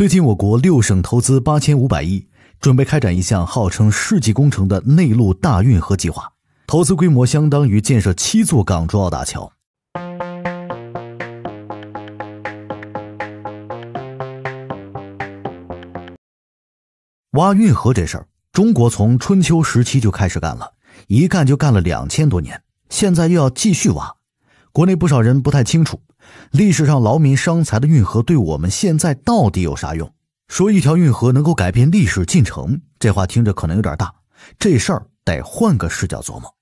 最近，我国六省投资八千五百亿，准备开展一项号称“世纪工程”的内陆大运河计划，投资规模相当于建设七座港珠澳大桥。挖运河这事儿，中国从春秋时期就开始干了，一干就干了两千多年，现在又要继续挖，国内不少人不太清楚。历史上劳民伤财的运河，对我们现在到底有啥用？说一条运河能够改变历史进程，这话听着可能有点大。这事儿得换个视角琢磨。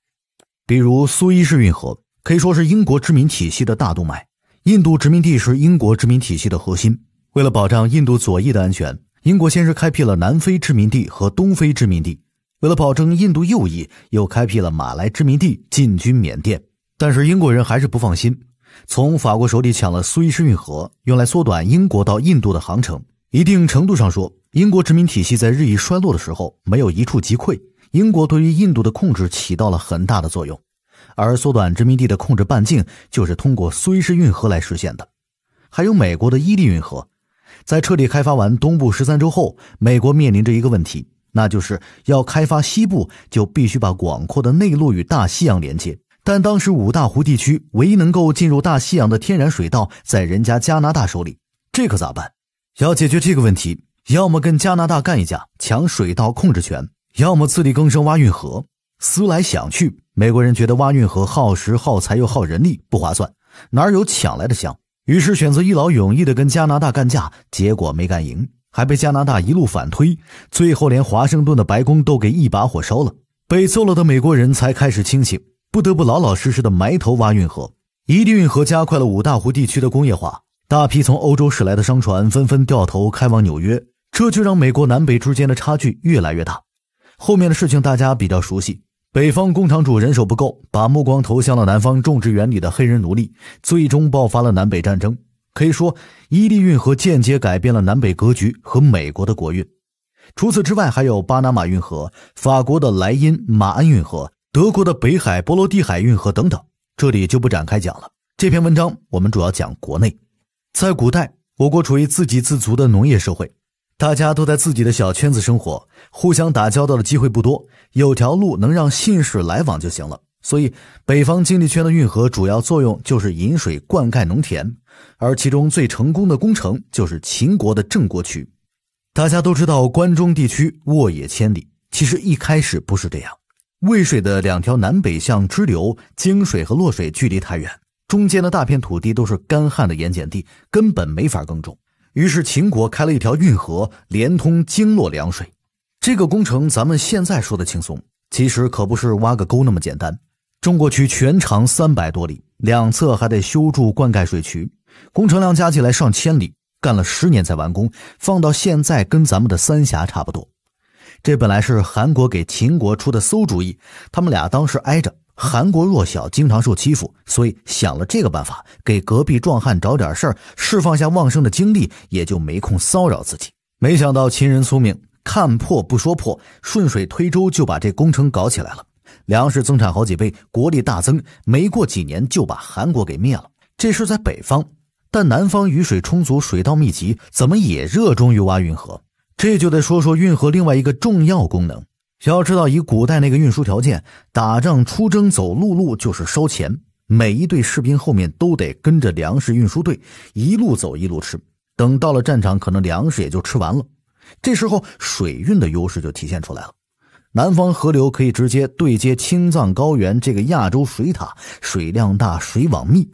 比如苏伊士运河可以说是英国殖民体系的大动脉，印度殖民地是英国殖民体系的核心。为了保障印度左翼的安全，英国先是开辟了南非殖民地和东非殖民地；为了保证印度右翼，又开辟了马来殖民地，进军缅甸。但是英国人还是不放心。从法国手里抢了苏伊士运河，用来缩短英国到印度的航程。一定程度上说，英国殖民体系在日益衰落的时候没有一触即溃，英国对于印度的控制起到了很大的作用。而缩短殖民地的控制半径，就是通过苏伊士运河来实现的。还有美国的伊利运河，在彻底开发完东部十三州后，美国面临着一个问题，那就是要开发西部，就必须把广阔的内陆与大西洋连接。但当时五大湖地区唯一能够进入大西洋的天然水道在人家加拿大手里，这可咋办？要解决这个问题，要么跟加拿大干一架抢水道控制权，要么自力更生挖运河。思来想去，美国人觉得挖运河耗时耗财又耗人力，不划算，哪有抢来的香？于是选择一劳永逸的跟加拿大干架，结果没干赢，还被加拿大一路反推，最后连华盛顿的白宫都给一把火烧了。被揍了的美国人才开始清醒。不得不老老实实的埋头挖运河。伊利运河加快了五大湖地区的工业化，大批从欧洲驶来的商船纷纷掉头开往纽约，这就让美国南北之间的差距越来越大。后面的事情大家比较熟悉，北方工厂主人手不够，把目光投向了南方种植园里的黑人奴隶，最终爆发了南北战争。可以说，伊利运河间接改变了南北格局和美国的国运。除此之外，还有巴拿马运河、法国的莱茵马鞍运河。德国的北海、波罗的海运河等等，这里就不展开讲了。这篇文章我们主要讲国内。在古代，我国处于自给自足的农业社会，大家都在自己的小圈子生活，互相打交道的机会不多，有条路能让信使来往就行了。所以，北方经济圈的运河主要作用就是引水灌溉农田，而其中最成功的工程就是秦国的郑国渠。大家都知道关中地区沃野千里，其实一开始不是这样。渭水的两条南北向支流泾水和洛水距离太远，中间的大片土地都是干旱的盐碱地，根本没法耕种。于是秦国开了一条运河，连通泾洛两水。这个工程咱们现在说的轻松，其实可不是挖个沟那么简单。中国渠全长三百多里，两侧还得修筑灌溉水渠，工程量加起来上千里，干了十年才完工。放到现在，跟咱们的三峡差不多。这本来是韩国给秦国出的馊主意，他们俩当时挨着，韩国弱小，经常受欺负，所以想了这个办法，给隔壁壮汉找点事儿，释放下旺盛的精力，也就没空骚扰自己。没想到秦人聪明，看破不说破，顺水推舟就把这工程搞起来了，粮食增产好几倍，国力大增，没过几年就把韩国给灭了。这是在北方，但南方雨水充足，水稻密集，怎么也热衷于挖运河。这就得说说运河另外一个重要功能。要知道，以古代那个运输条件，打仗出征走陆路就是烧钱，每一队士兵后面都得跟着粮食运输队，一路走一路吃。等到了战场，可能粮食也就吃完了。这时候，水运的优势就体现出来了。南方河流可以直接对接青藏高原这个亚洲水塔，水量大，水网密。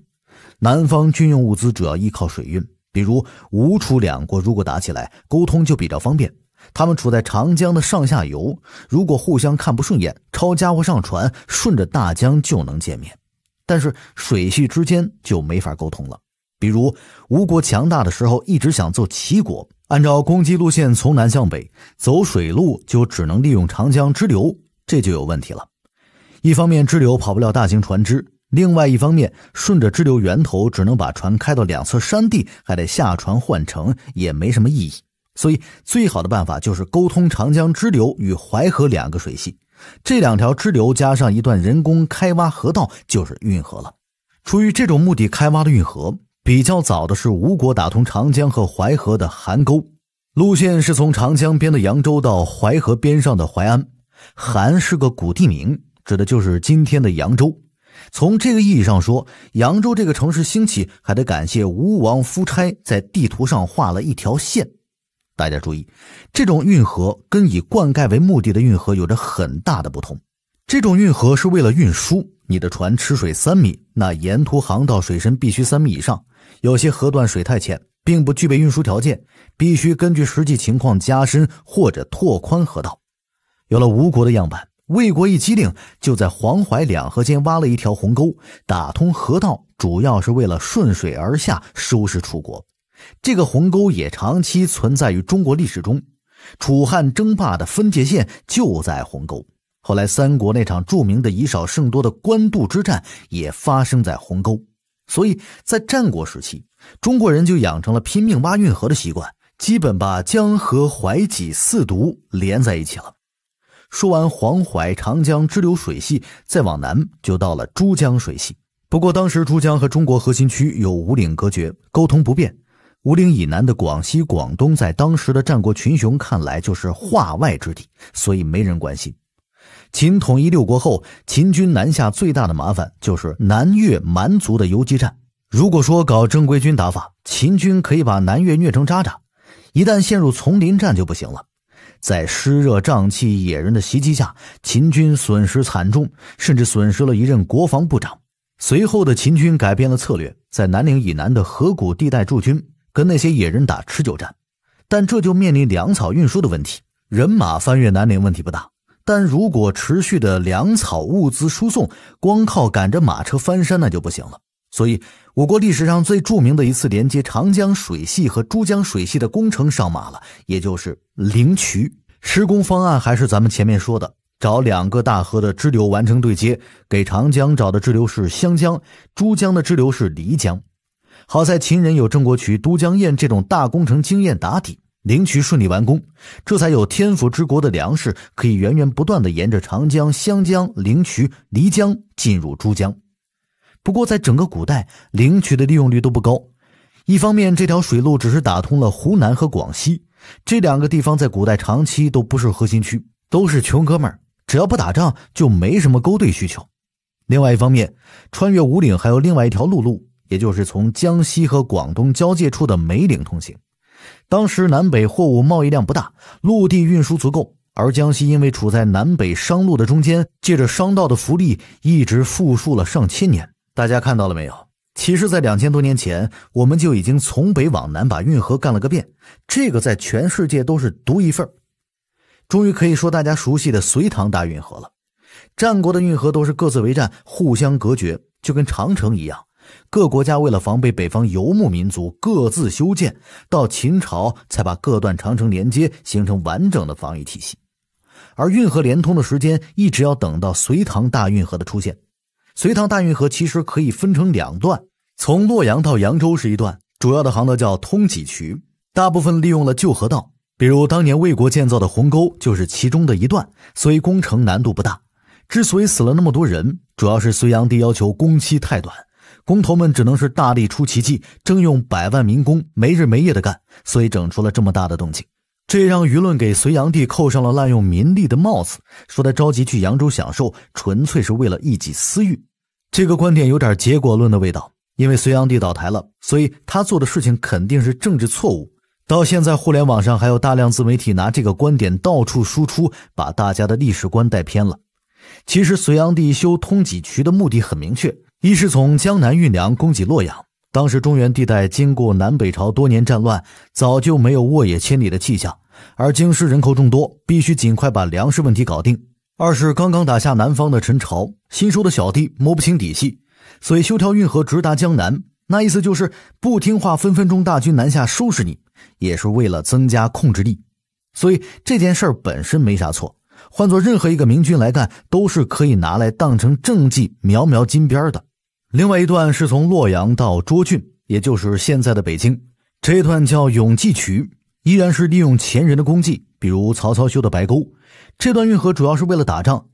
南方军用物资主要依靠水运。比如吴楚两国如果打起来，沟通就比较方便。他们处在长江的上下游，如果互相看不顺眼，抄家伙上船，顺着大江就能见面。但是水系之间就没法沟通了。比如吴国强大的时候，一直想揍齐国，按照攻击路线从南向北走水路，就只能利用长江支流，这就有问题了。一方面，支流跑不了大型船只。另外一方面，顺着支流源头，只能把船开到两侧山地，还得下船换乘，也没什么意义。所以，最好的办法就是沟通长江支流与淮河两个水系。这两条支流加上一段人工开挖河道，就是运河了。出于这种目的开挖的运河，比较早的是吴国打通长江和淮河的邗沟，路线是从长江边的扬州到淮河边上的淮安。邗是个古地名，指的就是今天的扬州。从这个意义上说，扬州这个城市兴起，还得感谢吴王夫差在地图上画了一条线。大家注意，这种运河跟以灌溉为目的的运河有着很大的不同。这种运河是为了运输，你的船吃水三米，那沿途航道水深必须三米以上。有些河段水太浅，并不具备运输条件，必须根据实际情况加深或者拓宽河道。有了吴国的样板。魏国一机灵，就在黄淮两河间挖了一条鸿沟，打通河道，主要是为了顺水而下收拾楚国。这个鸿沟也长期存在于中国历史中，楚汉争霸的分界线就在鸿沟。后来三国那场著名的以少胜多的官渡之战也发生在鸿沟。所以在战国时期，中国人就养成了拼命挖运河的习惯，基本把江河淮济四渎连在一起了。说完黄淮、长江支流水系，再往南就到了珠江水系。不过当时珠江和中国核心区有五岭隔绝，沟通不便。五岭以南的广西、广东，在当时的战国群雄看来就是化外之地，所以没人关心。秦统一六国后，秦军南下最大的麻烦就是南越蛮族的游击战。如果说搞正规军打法，秦军可以把南越虐成渣渣；一旦陷入丛林战，就不行了。在湿热瘴气、野人的袭击下，秦军损失惨重，甚至损失了一任国防部长。随后的秦军改变了策略，在南岭以南的河谷地带驻军，跟那些野人打持久战。但这就面临粮草运输的问题。人马翻越南岭问题不大，但如果持续的粮草物资输送，光靠赶着马车翻山那就不行了。所以，我国历史上最著名的一次连接长江水系和珠江水系的工程上马了，也就是灵渠。施工方案还是咱们前面说的，找两个大河的支流完成对接。给长江找的支流是湘江，珠江的支流是漓江。好在秦人有郑国渠、都江堰这种大工程经验打底，灵渠顺利完工，这才有天府之国的粮食可以源源不断的沿着长江、湘江、灵渠、漓江进入珠江。不过，在整个古代，灵渠的利用率都不高。一方面，这条水路只是打通了湖南和广西这两个地方，在古代长期都不是核心区，都是穷哥们儿，只要不打仗，就没什么勾兑需求。另外一方面，穿越五岭还有另外一条陆路，也就是从江西和广东交界处的梅岭通行。当时南北货物贸易量不大，陆地运输足够，而江西因为处在南北商路的中间，借着商道的福利，一直富庶了上千年。大家看到了没有？其实，在两千多年前，我们就已经从北往南把运河干了个遍。这个在全世界都是独一份儿。终于可以说，大家熟悉的隋唐大运河了。战国的运河都是各自为战，互相隔绝，就跟长城一样。各国家为了防备北方游牧民族，各自修建。到秦朝才把各段长城连接，形成完整的防御体系。而运河连通的时间，一直要等到隋唐大运河的出现。隋唐大运河其实可以分成两段，从洛阳到扬州是一段，主要的航道叫通济渠，大部分利用了旧河道，比如当年魏国建造的鸿沟就是其中的一段，所以工程难度不大。之所以死了那么多人，主要是隋炀帝要求工期太短，工头们只能是大力出奇迹，征用百万民工，没日没夜的干，所以整出了这么大的动静。这让舆论给隋炀帝扣上了滥用民力的帽子，说他着急去扬州享受，纯粹是为了一己私欲。这个观点有点结果论的味道，因为隋炀帝倒台了，所以他做的事情肯定是政治错误。到现在，互联网上还有大量自媒体拿这个观点到处输出，把大家的历史观带偏了。其实，隋炀帝修通济渠的目的很明确：一是从江南运粮供给洛阳。当时中原地带经过南北朝多年战乱，早就没有沃野千里的气象，而京师人口众多，必须尽快把粮食问题搞定。二是刚刚打下南方的陈朝新收的小弟摸不清底细，所以修条运河直达江南，那意思就是不听话分分钟大军南下收拾你，也是为了增加控制力。所以这件事本身没啥错，换做任何一个明君来干都是可以拿来当成政绩描描金边的。另外一段是从洛阳到涿郡，也就是现在的北京，这一段叫永济渠，依然是利用前人的功绩。比如曹操修的白沟，这段运河主要是为了打仗。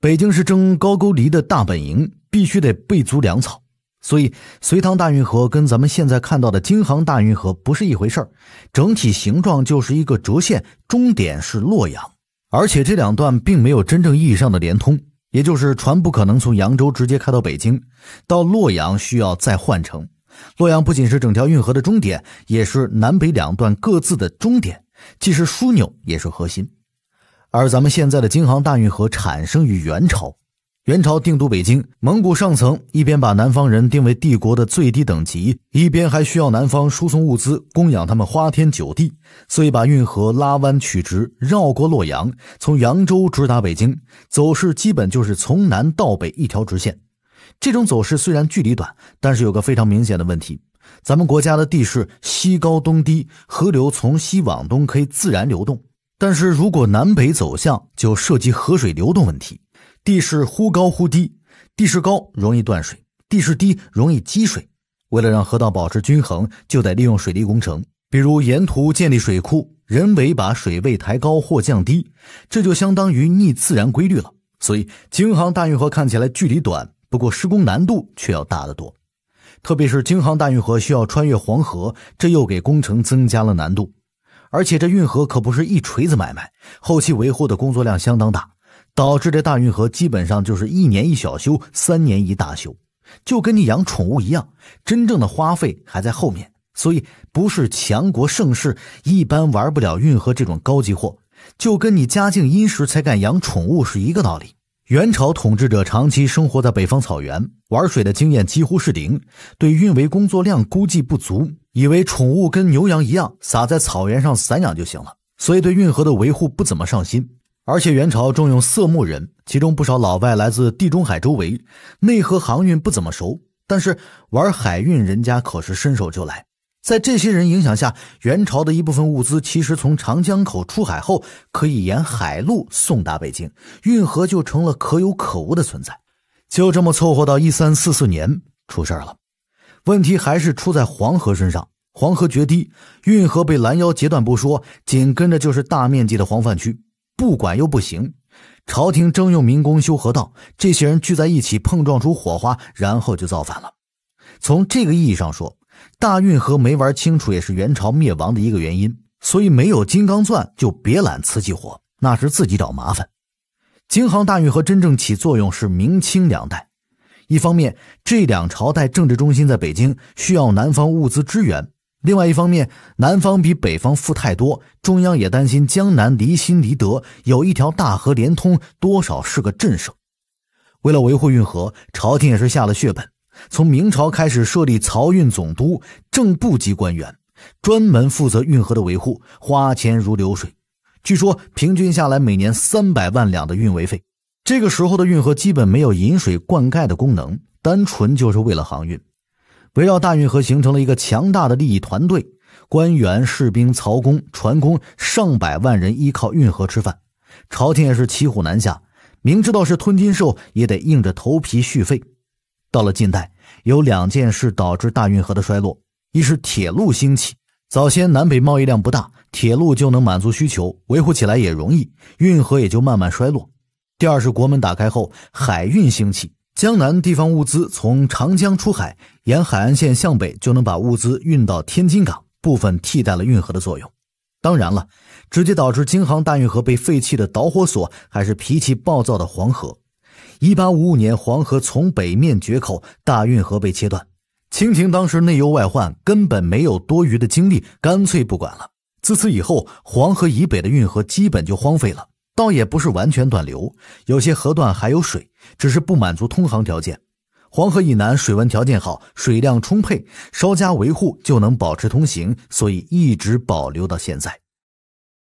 北京是征高句丽的大本营，必须得备足粮草。所以，隋唐大运河跟咱们现在看到的京杭大运河不是一回事儿。整体形状就是一个折线，终点是洛阳，而且这两段并没有真正意义上的连通，也就是船不可能从扬州直接开到北京，到洛阳需要再换乘。洛阳不仅是整条运河的终点，也是南北两段各自的终点。既是枢纽，也是核心。而咱们现在的京杭大运河产生于元朝，元朝定都北京，蒙古上层一边把南方人定为帝国的最低等级，一边还需要南方输送物资供养他们花天酒地，所以把运河拉弯曲直，绕过洛阳，从扬州直达北京，走势基本就是从南到北一条直线。这种走势虽然距离短，但是有个非常明显的问题。咱们国家的地势西高东低，河流从西往东可以自然流动。但是如果南北走向，就涉及河水流动问题，地势忽高忽低，地势高容易断水，地势低容易积水。为了让河道保持均衡，就得利用水利工程，比如沿途建立水库，人为把水位抬高或降低，这就相当于逆自然规律了。所以，京杭大运河看起来距离短，不过施工难度却要大得多。特别是京杭大运河需要穿越黄河，这又给工程增加了难度。而且这运河可不是一锤子买卖，后期维护的工作量相当大，导致这大运河基本上就是一年一小修，三年一大修。就跟你养宠物一样，真正的花费还在后面。所以不是强国盛世，一般玩不了运河这种高级货。就跟你家境殷实才敢养宠物是一个道理。元朝统治者长期生活在北方草原，玩水的经验几乎是零，对运维工作量估计不足，以为宠物跟牛羊一样撒在草原上散养就行了，所以对运河的维护不怎么上心。而且元朝重用色目人，其中不少老外来自地中海周围，内河航运不怎么熟，但是玩海运人家可是伸手就来。在这些人影响下，元朝的一部分物资其实从长江口出海后，可以沿海路送达北京，运河就成了可有可无的存在。就这么凑合到一三四四年出事了，问题还是出在黄河身上。黄河决堤，运河被拦腰截断不说，紧跟着就是大面积的黄泛区，不管又不行。朝廷征用民工修河道，这些人聚在一起碰撞出火花，然后就造反了。从这个意义上说。大运河没玩清楚，也是元朝灭亡的一个原因。所以没有金刚钻就别揽瓷器活，那是自己找麻烦。京杭大运河真正起作用是明清两代。一方面，这两朝代政治中心在北京，需要南方物资支援；另外一方面，南方比北方富太多，中央也担心江南离心离德。有一条大河连通，多少是个震慑。为了维护运河，朝廷也是下了血本。从明朝开始设立漕运总督，正部级官员，专门负责运河的维护，花钱如流水。据说平均下来每年三百万两的运维费。这个时候的运河基本没有引水灌溉的功能，单纯就是为了航运。围绕大运河形成了一个强大的利益团队，官员、士兵、漕工、船工，上百万人依靠运河吃饭。朝廷也是骑虎难下，明知道是吞金兽，也得硬着头皮续费。到了近代。有两件事导致大运河的衰落：一是铁路兴起。早先南北贸易量不大，铁路就能满足需求，维护起来也容易，运河也就慢慢衰落。第二是国门打开后，海运兴起，江南地方物资从长江出海，沿海岸线向北就能把物资运到天津港，部分替代了运河的作用。当然了，直接导致京杭大运河被废弃的导火索，还是脾气暴躁的黄河。一八五五年，黄河从北面决口，大运河被切断。清廷当时内忧外患，根本没有多余的精力，干脆不管了。自此以后，黄河以北的运河基本就荒废了，倒也不是完全断流，有些河段还有水，只是不满足通航条件。黄河以南水文条件好，水量充沛，稍加维护就能保持通行，所以一直保留到现在。